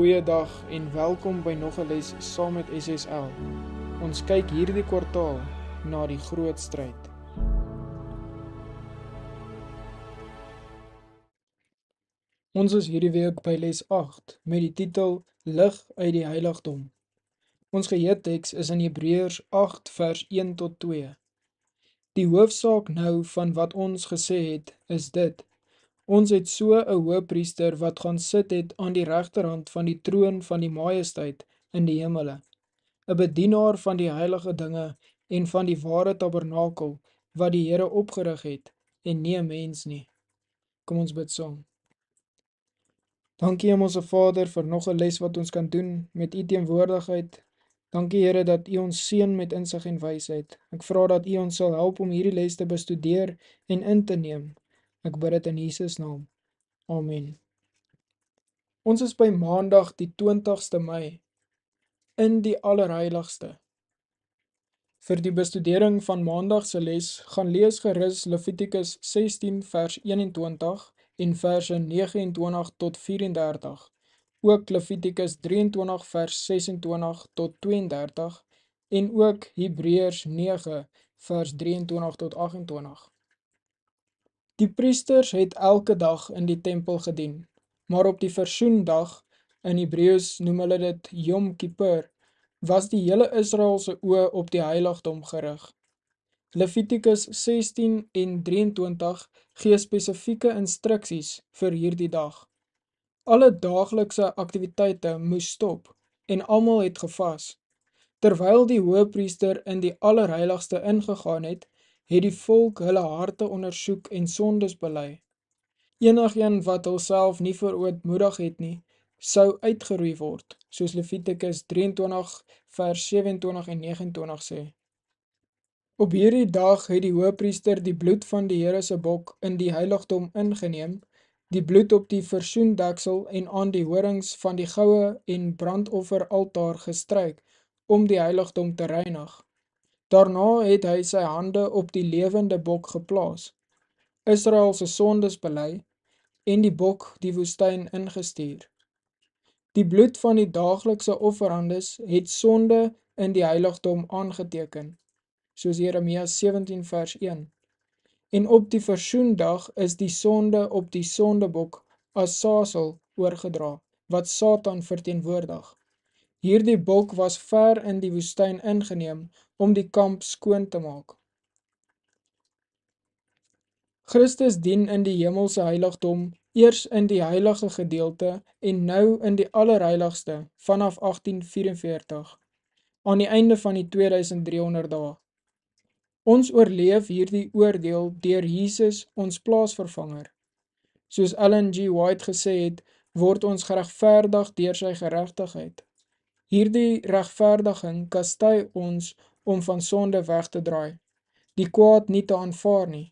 Goeiedag en welkom by nog 'n les saam met SSL. Ons kyk hierdie kwartaal na die groot stryd. Ons is hierdie week by les 8 met die titel Lig uit die heiligdom. Ons geheeteks is in Hebreërs 8 vers 1 tot 2. Die hoofsaak nou van wat ons gesê het, is dit Ons het so 'n hoëpriester wat gaan sit het aan die regterhand van die troon van die majesteit in die hemele. 'n Bedienaar van die heilige dinge en van die ware tabernakel wat die Here opgerig het en nie 'n mens nie. Kom ons bid saam. Dankie Hemelse Vader vir nog 'n les wat ons kan doen met U teenwoordigheid. Dankie Here dat U ons seën met insig en wysheid. Ek vra dat U ons sal help om hierdie les te bestudeer en in te neem Ek bid dit in Jesus naam. Amen. Ons is by Maandag die 20ste Mei in die Allerheiligste. Vir die bestudering van Maandag se les, gaan lees gerus Levitikus 16 vers 21 en verse 29 tot 34. Ook Levitikus 23 vers 26 tot 32 en ook Hebreërs 9 vers 23 tot 28. Die priesters het elke dag in die tempel gedien, maar op die versoendag, in Hebreeus noem hulle dit Yom Kippur, was die hele Israelse oë op die heiligdom gerig. Levitikus 16 en 23 gee spesifieke instruksies vir hierdie dag. Alle daaglikse aktiwiteite moes stop en almal het gevas. Terwyl die hoëpriester in die allerheiligste ingegaan het, het die volk hulle harte ondersoek en sondes bely. Enigeen wat homself nie verootmoedig het nie, sou uitgeroei word, soos Levitikus 23 vers 27 en 29 sê. Op hierdie dag het die hoëpriester die bloed van die Here se bok in die heiligdom ingeneem, die bloed op die versoendeksel en aan die horings van die goue en brandofferaltaar gestryk om die heiligdom te reinig. Daarna het hy sy hande op die lewende bok geplaas. Israel se sondes bely en die bok die woestyn ingestuur. Die bloed van die daaglikse offerhandes het sonde in die heiligdom aangeteken, soos Jeremia 17 vers 1. En op die versoendag is die sonde op die sondebok as sasel oorgedra wat Satan verteenwoordig. Hierdie bok was ver in die woestyn ingeneem om die kamp skoon te maak. Christus dien in die hemelse heiligdom, eers in die heilige gedeelte en nou in die allerheiligste vanaf 1844 aan die einde van die 2300 dae. Ons oorleef hierdie oordeel deur Jesus ons plaasvervanger. Soos Ellen G. White gesê het, word ons geregverdig deur sy geregtigheid. Hierdie regverdiging kastui ons om van sonde weg te draai, die kwaad nie te aanvaar nie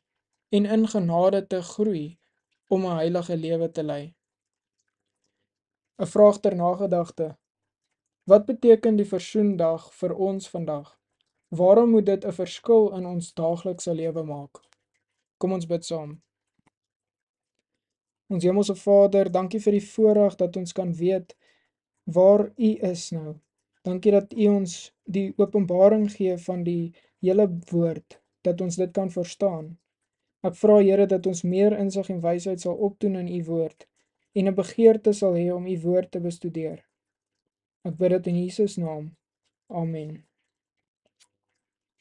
en in genade te groei om 'n heilige lewe te lei. 'n Vraag ter nagedagte. Wat beteken die Versoendag vir ons vandag? Waarom moet dit 'n verskil in ons daaglikse lewe maak? Kom ons bid saam. Ons Hemelse Vader, dankie vir die voorreg dat ons kan weet waar u is nou. Dankie dat u ons die openbaring gee van die hele woord dat ons dit kan verstaan. Ek vra Here dat ons meer insig en wysheid sal opdoen in u woord en 'n begeerte sal hê om u woord te bestudeer. Ek bid dit in Jesus naam. Amen.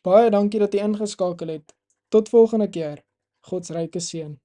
Baie dankie dat u ingeskakel het. Tot volgende keer. God se ryke seën.